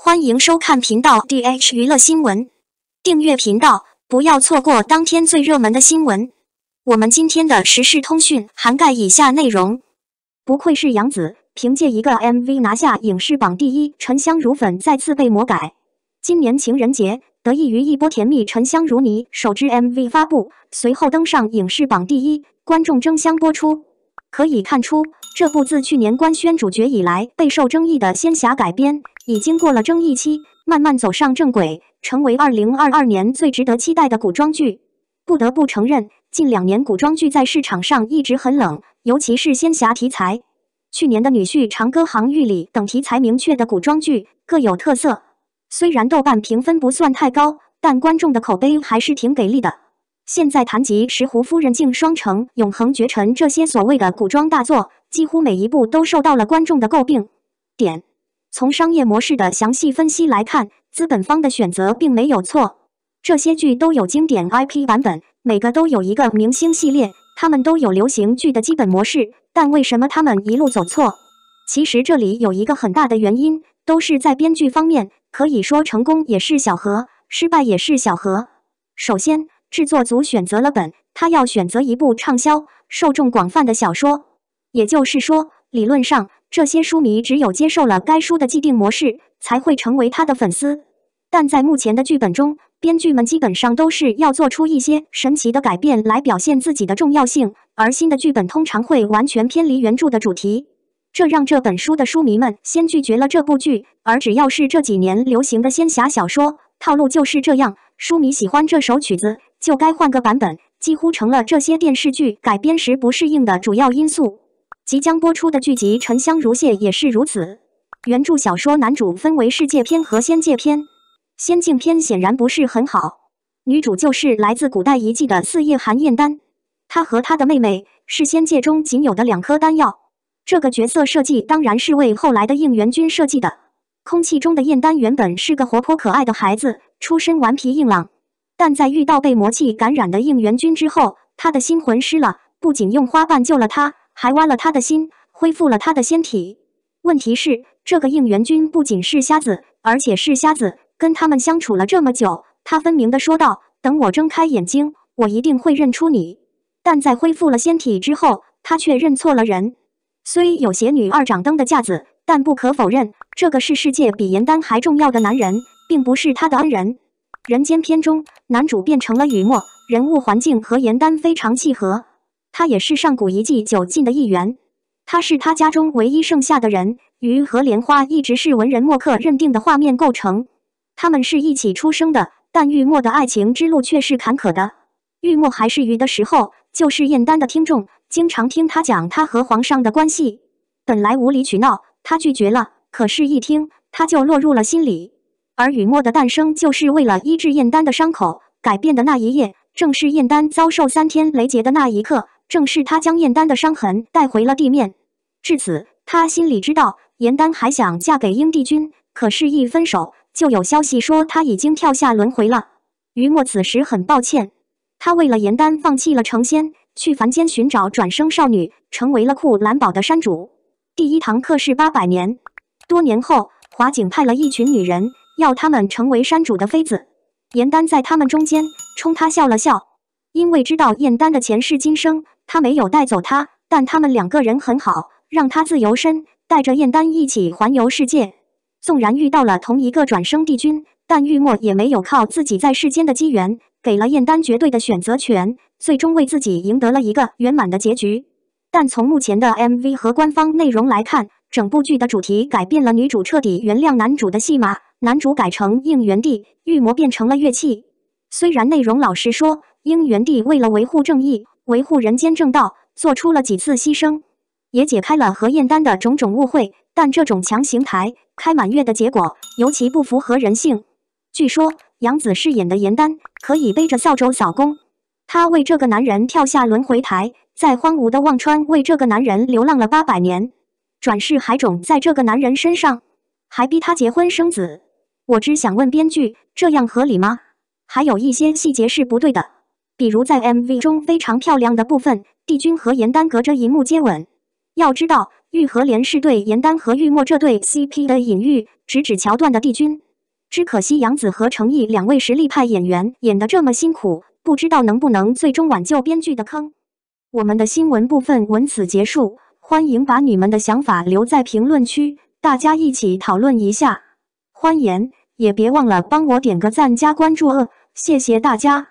欢迎收看频道 DH 娱乐新闻，订阅频道不要错过当天最热门的新闻。我们今天的时事通讯涵盖以下内容：不愧是杨子，凭借一个 MV 拿下影视榜第一。沉香如粉再次被魔改。今年情人节，得益于一波甜蜜，沉香如泥首支 MV 发布，随后登上影视榜第一，观众争相播出。可以看出，这部自去年官宣主角以来备受争议的仙侠改编。已经过了争议期，慢慢走上正轨，成为二零二二年最值得期待的古装剧。不得不承认，近两年古装剧在市场上一直很冷，尤其是仙侠题材。去年的《女婿长歌行》、《玉里》等题材明确的古装剧各有特色，虽然豆瓣评分不算太高，但观众的口碑还是挺给力的。现在谈及《石湖夫人》《镜双城》《永恒绝尘》这些所谓的古装大作，几乎每一部都受到了观众的诟病点。从商业模式的详细分析来看，资本方的选择并没有错。这些剧都有经典 IP 版本，每个都有一个明星系列，他们都有流行剧的基本模式。但为什么他们一路走错？其实这里有一个很大的原因，都是在编剧方面。可以说成功也是小何，失败也是小何。首先，制作组选择了本，他要选择一部畅销、受众广泛的小说。也就是说，理论上。这些书迷只有接受了该书的既定模式，才会成为他的粉丝。但在目前的剧本中，编剧们基本上都是要做出一些神奇的改变来表现自己的重要性，而新的剧本通常会完全偏离原著的主题。这让这本书的书迷们先拒绝了这部剧。而只要是这几年流行的仙侠小说，套路就是这样：书迷喜欢这首曲子，就该换个版本。几乎成了这些电视剧改编时不适应的主要因素。即将播出的剧集《沉香如屑》也是如此。原著小说男主分为世界篇和仙界篇，仙境篇显然不是很好。女主就是来自古代遗迹的四叶寒燕丹，她和她的妹妹是仙界中仅有的两颗丹药。这个角色设计当然是为后来的应援军设计的。空气中的燕丹原本是个活泼可爱的孩子，出身顽皮硬朗，但在遇到被魔气感染的应援军之后，他的心魂失了，不仅用花瓣救了他。还挖了他的心，恢复了他的仙体。问题是，这个应援军不仅是瞎子，而且是瞎子。跟他们相处了这么久，他分明的说道：“等我睁开眼睛，我一定会认出你。”但在恢复了仙体之后，他却认错了人。虽有邪女二掌灯的架子，但不可否认，这个是世界比严丹还重要的男人，并不是他的恩人。人间篇中，男主变成了雨墨，人物环境和严丹非常契合。他也是上古遗迹九禁的一员。他是他家中唯一剩下的人。鱼和莲花一直是文人墨客认定的画面构成。他们是一起出生的，但玉墨的爱情之路却是坎坷的。玉墨还是鱼的时候，就是燕丹的听众，经常听他讲他和皇上的关系。本来无理取闹，他拒绝了，可是一听他就落入了心里。而雨墨的诞生，就是为了医治燕丹的伤口。改变的那一夜，正是燕丹遭受三天雷劫的那一刻。正是他将燕丹的伤痕带回了地面。至此，他心里知道，燕丹还想嫁给英帝君，可是一分手，就有消息说他已经跳下轮回了。于墨此时很抱歉，他为了燕丹放弃了成仙，去凡间寻找转生少女，成为了库兰堡的山主。第一堂课是八百年。多年后，华景派了一群女人要他们成为山主的妃子。燕丹在他们中间，冲他笑了笑，因为知道燕丹的前世今生。他没有带走他，但他们两个人很好，让他自由身，带着燕丹一起环游世界。纵然遇到了同一个转生帝君，但玉墨也没有靠自己在世间的机缘，给了燕丹绝对的选择权，最终为自己赢得了一个圆满的结局。但从目前的 MV 和官方内容来看，整部剧的主题改变了，女主彻底原谅男主的戏码，男主改成应元帝，玉魔变成了乐器。虽然内容，老实说，应元帝为了维护正义。维护人间正道，做出了几次牺牲，也解开了何艳丹的种种误会，但这种强行抬开满月的结果尤其不符合人性。据说杨紫饰演的严丹可以背着扫帚扫宫，她为这个男人跳下轮回台，在荒芜的忘川为这个男人流浪了八百年，转世还种在这个男人身上，还逼他结婚生子。我只想问编剧，这样合理吗？还有一些细节是不对的。比如在 MV 中非常漂亮的部分，帝君和颜丹隔着荧幕接吻。要知道，玉和莲是对颜丹和玉墨这对 CP 的隐喻，直指桥段的帝君。只可惜杨紫和成毅两位实力派演员演得这么辛苦，不知道能不能最终挽救编剧的坑。我们的新闻部分文此结束，欢迎把你们的想法留在评论区，大家一起讨论一下。欢迎，也别忘了帮我点个赞加关注哦，谢谢大家。